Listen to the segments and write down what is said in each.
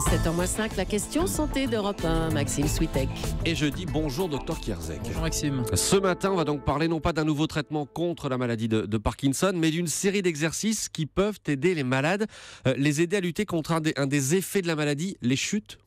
7h05, la question santé d'Europe 1, Maxime Switek. Et je dis bonjour, docteur Kierzek. Bonjour, Maxime. Ce matin, on va donc parler non pas d'un nouveau traitement contre la maladie de, Parkinson, mais d'une série d'exercices qui peuvent aider les malades, euh, les aider à lutter contre un des effets de la maladie, les chutes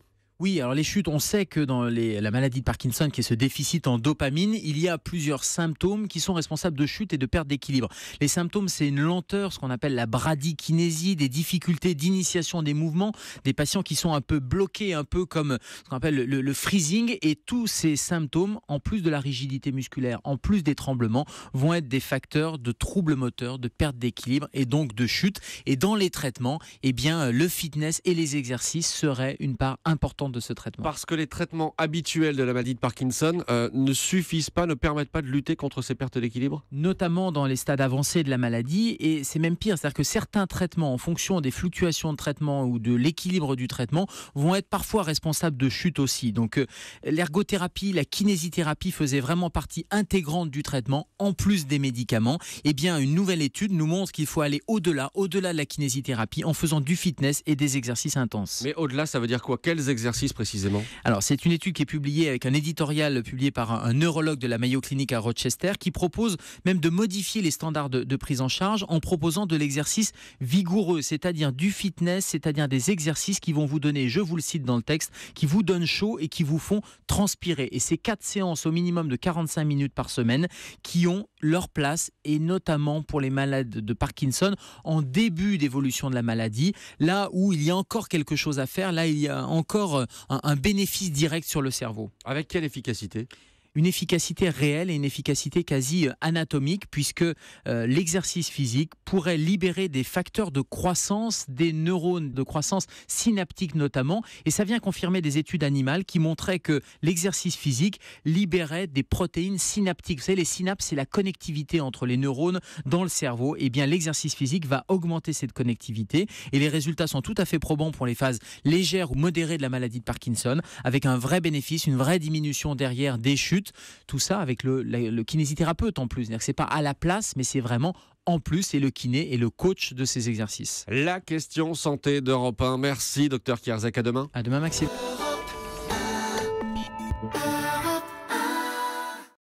oui, alors les chutes, on sait que dans la maladie de Parkinson, qui est ce déficit en dopamine, il y a plusieurs symptômes qui sont responsables de chutes et de perte d'équilibre. Les symptômes, c'est une lenteur, ce qu'on appelle la bradykinésie, des difficultés d'initiation des mouvements, des patients qui sont un peu bloqués, un peu comme ce qu'on appelle le, freezing. Et tous ces symptômes, en plus de la rigidité musculaire, en plus des tremblements, vont être des facteurs de troubles moteurs, de perte d'équilibre et donc de chute. Et dans les traitements, eh bien, le fitness et les exercices seraient une part importante de ce traitement Parce que les traitements habituels de la maladie de Parkinson euh, ne suffisent pas, ne permettent pas de lutter contre ces pertes d'équilibre Notamment dans les stades avancés de la maladie, et c'est même pire, c'est-à-dire que certains traitements, en fonction des fluctuations de traitement ou de l'équilibre du traitement, vont être parfois responsables de chutes aussi. Donc euh, l'ergothérapie, la kinésithérapie faisait vraiment partie intégrante du traitement, en plus des médicaments. Eh bien, une nouvelle étude nous montre qu'il faut aller au-delà, au-delà de la kinésithérapie, en faisant du fitness et des exercices intenses. Mais au-delà, ça veut dire quoi Quels exercices précisément Alors, c'est une étude qui est publiée avec un éditorial publié par un, neurologue de la Mayo Clinic à Rochester qui propose même de modifier les standards de, de prise en charge en proposant de l'exercice vigoureux, c'est-à-dire du fitness, c'est-à-dire des exercices qui vont vous donner, je vous le cite dans le texte, qui vous donnent chaud et qui vous font transpirer. Et ces quatre séances au minimum de 45 minutes par semaine qui ont leur place et notamment pour les malades de Parkinson en début d'évolution de la maladie, là où il y a encore quelque chose à faire, là il y a encore un, bénéfice direct sur le cerveau. Avec quelle efficacité une efficacité réelle et une efficacité quasi euh, anatomique, puisque euh, l'exercice physique pourrait libérer des facteurs de croissance des neurones, de croissance synaptique notamment. Et ça vient confirmer des études animales qui montraient que l'exercice physique libérait des protéines synaptiques. Vous savez, les synapses, c'est la connectivité entre les neurones dans le cerveau. Et eh bien, l'exercice physique va augmenter cette connectivité. Et les résultats sont tout à fait probants pour les phases légères ou modérées de la maladie de Parkinson, avec un vrai bénéfice, une vraie diminution derrière des chutes tout ça avec le, kinésithérapeute en plus. C'est pas à la place, mais c'est vraiment en plus et le kiné et le coach de ces exercices. La question santé d'Europe 1. Merci, docteur Kierzek. À demain. À demain, Maxime.